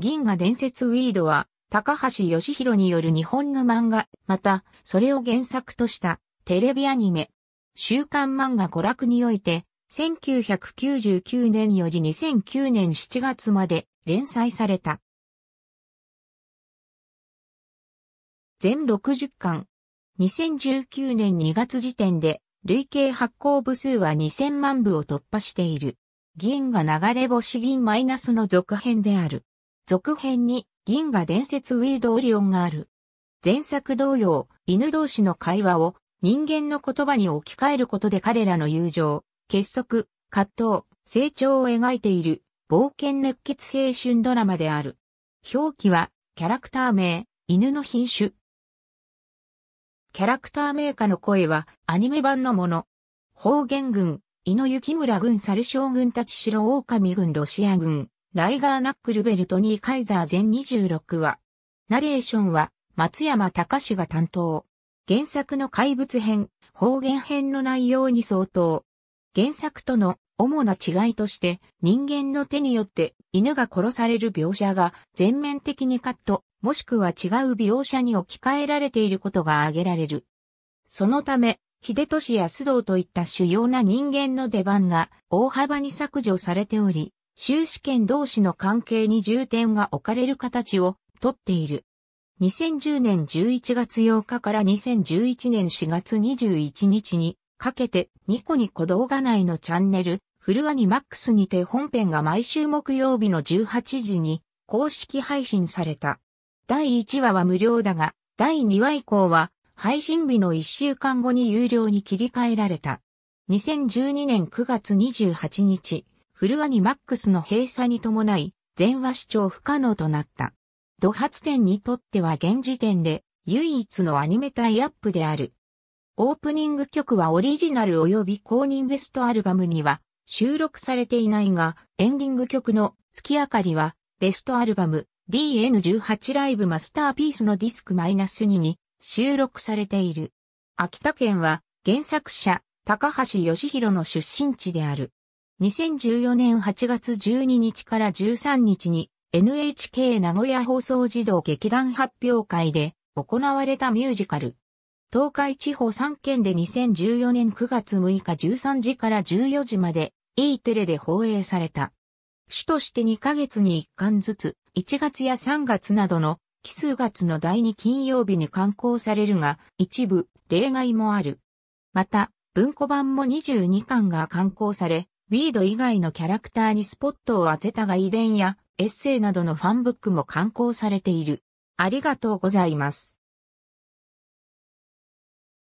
銀河伝説ウィードは、高橋義弘による日本の漫画、また、それを原作としたテレビアニメ、週刊漫画娯楽において、1999年より2009年7月まで連載された。全60巻。2019年2月時点で、累計発行部数は2000万部を突破している。銀河流れ星銀マイナスの続編である。続編に銀河伝説ウィードオリオンがある。前作同様、犬同士の会話を人間の言葉に置き換えることで彼らの友情、結束、葛藤、成長を描いている冒険熱血青春ドラマである。表記はキャラクター名、犬の品種。キャラクター名家の声はアニメ版のもの。方言軍、井野村軍猿将軍たち白狼軍ロシア軍、ライガー・ナックルベルト・ニー・カイザー全26話。ナレーションは松山隆が担当。原作の怪物編、方言編の内容に相当。原作との主な違いとして人間の手によって犬が殺される描写が全面的にカット、もしくは違う描写に置き換えられていることが挙げられる。そのため、秀俊や須藤といった主要な人間の出番が大幅に削除されており、修士券同士の関係に重点が置かれる形をとっている。2010年11月8日から2011年4月21日にかけてニコニコ動画内のチャンネルフルアニマックスにて本編が毎週木曜日の18時に公式配信された。第1話は無料だが、第2話以降は配信日の1週間後に有料に切り替えられた。2012年9月28日、フルアニマックスの閉鎖に伴い、全話視聴不可能となった。土発展にとっては現時点で唯一のアニメタイアップである。オープニング曲はオリジナル及び公認ベストアルバムには収録されていないが、エンディング曲の月明かりはベストアルバム DN18 ライブマスターピースのディスク -2 に収録されている。秋田県は原作者高橋義弘の出身地である。2014年8月12日から13日に NHK 名古屋放送児童劇団発表会で行われたミュージカル。東海地方3県で2014年9月6日13時から14時まで E テレで放映された。主として2ヶ月に1巻ずつ、1月や3月などの奇数月の第2金曜日に刊行されるが、一部例外もある。また、文庫版も22巻が刊行され、ィード以外のキャラクターにスポットを当てたが遺伝やエッセイなどのファンブックも刊行されている。ありがとうございます。